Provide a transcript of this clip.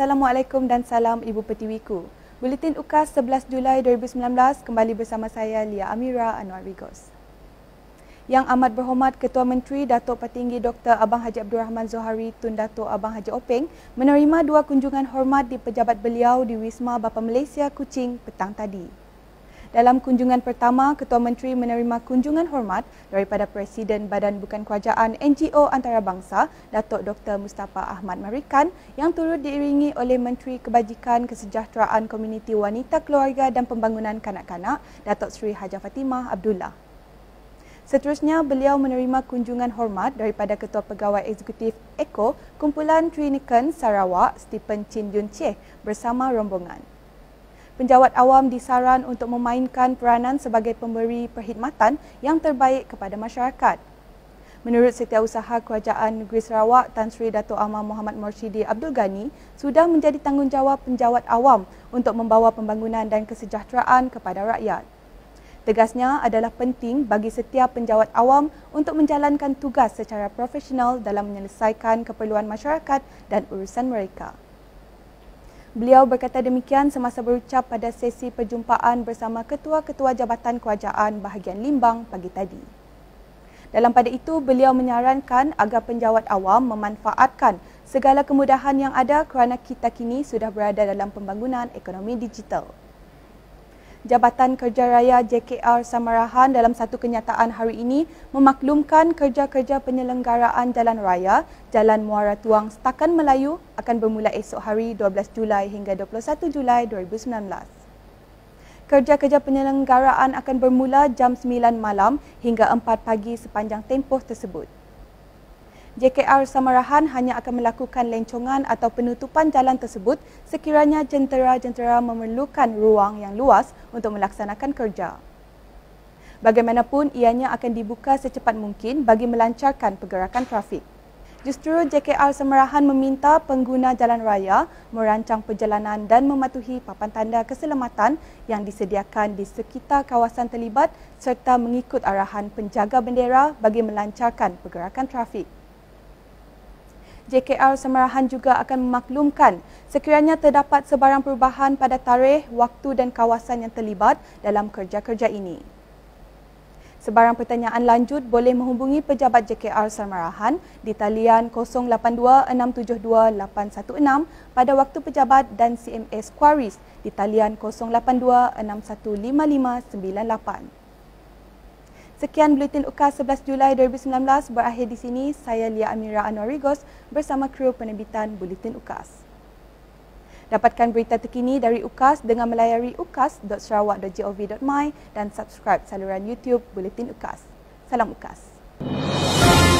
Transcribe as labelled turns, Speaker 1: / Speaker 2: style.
Speaker 1: Assalamualaikum dan salam Ibu petiwiku. Buletin UKAS 11 Julai 2019 kembali bersama saya Lia Amira Anwar Rigos. Yang amat berhormat Ketua Menteri Datuk Patinggi Dr. Abang Haji Abdul Rahman Zohari Tun Datuk Abang Haji Openg menerima dua kunjungan hormat di pejabat beliau di Wisma Bapa Malaysia Kuching petang tadi. Dalam kunjungan pertama, Ketua Menteri menerima kunjungan hormat daripada Presiden Badan Bukan Kerajaan NGO Antarabangsa, Datuk Dr. Mustafa Ahmad Marikan yang turut diiringi oleh Menteri Kebajikan Kesejahteraan Komuniti Wanita Keluarga dan Pembangunan Kanak-Kanak, Datuk Seri Haja Fatimah Abdullah. Seterusnya, beliau menerima kunjungan hormat daripada Ketua Pegawai Eksekutif ECO, Kumpulan Trinikan Sarawak, Stephen Chin Yun Cheh bersama rombongan penjawat awam disaran untuk memainkan peranan sebagai pemberi perkhidmatan yang terbaik kepada masyarakat. Menurut Setiausaha Kerajaan Negeri Sarawak, Tan Sri Dato' Amar Muhammad Morshidi Abdul Ghani sudah menjadi tanggungjawab penjawat awam untuk membawa pembangunan dan kesejahteraan kepada rakyat. Tegasnya adalah penting bagi setiap penjawat awam untuk menjalankan tugas secara profesional dalam menyelesaikan keperluan masyarakat dan urusan mereka. Beliau berkata demikian semasa berucap pada sesi perjumpaan bersama Ketua-Ketua Jabatan Kerajaan Bahagian Limbang pagi tadi. Dalam pada itu, beliau menyarankan agar penjawat awam memanfaatkan segala kemudahan yang ada kerana kita kini sudah berada dalam pembangunan ekonomi digital. Jabatan Kerja Raya JKR Samarahan dalam satu kenyataan hari ini memaklumkan kerja-kerja penyelenggaraan jalan raya Jalan Muara Tuang Setakan Melayu akan bermula esok hari 12 Julai hingga 21 Julai 2019. Kerja-kerja penyelenggaraan akan bermula jam 9 malam hingga 4 pagi sepanjang tempoh tersebut. JKR Samarahan hanya akan melakukan lencongan atau penutupan jalan tersebut sekiranya jentera-jentera memerlukan ruang yang luas untuk melaksanakan kerja. Bagaimanapun, ianya akan dibuka secepat mungkin bagi melancarkan pergerakan trafik. Justru JKR Samarahan meminta pengguna jalan raya merancang perjalanan dan mematuhi papan tanda keselamatan yang disediakan di sekitar kawasan terlibat serta mengikut arahan penjaga bendera bagi melancarkan pergerakan trafik. JKR Semarahan juga akan memaklumkan sekiranya terdapat sebarang perubahan pada tarikh, waktu dan kawasan yang terlibat dalam kerja-kerja ini. Sebarang pertanyaan lanjut boleh menghubungi pejabat JKR Semarahan di talian 0826728116 pada waktu pejabat dan CMS Quarries di talian 0826155598. Sekian Buletin UKA 11 Julai 2019 berakhir di sini. Saya Lia Amira Anwarigos bersama kru penerbitan Buletin UKAS. Dapatkan berita terkini dari UKAS dengan melayari ukas.sarawak.gov.my dan subscribe saluran YouTube Buletin UKAS. Salam UKAS. Thank you.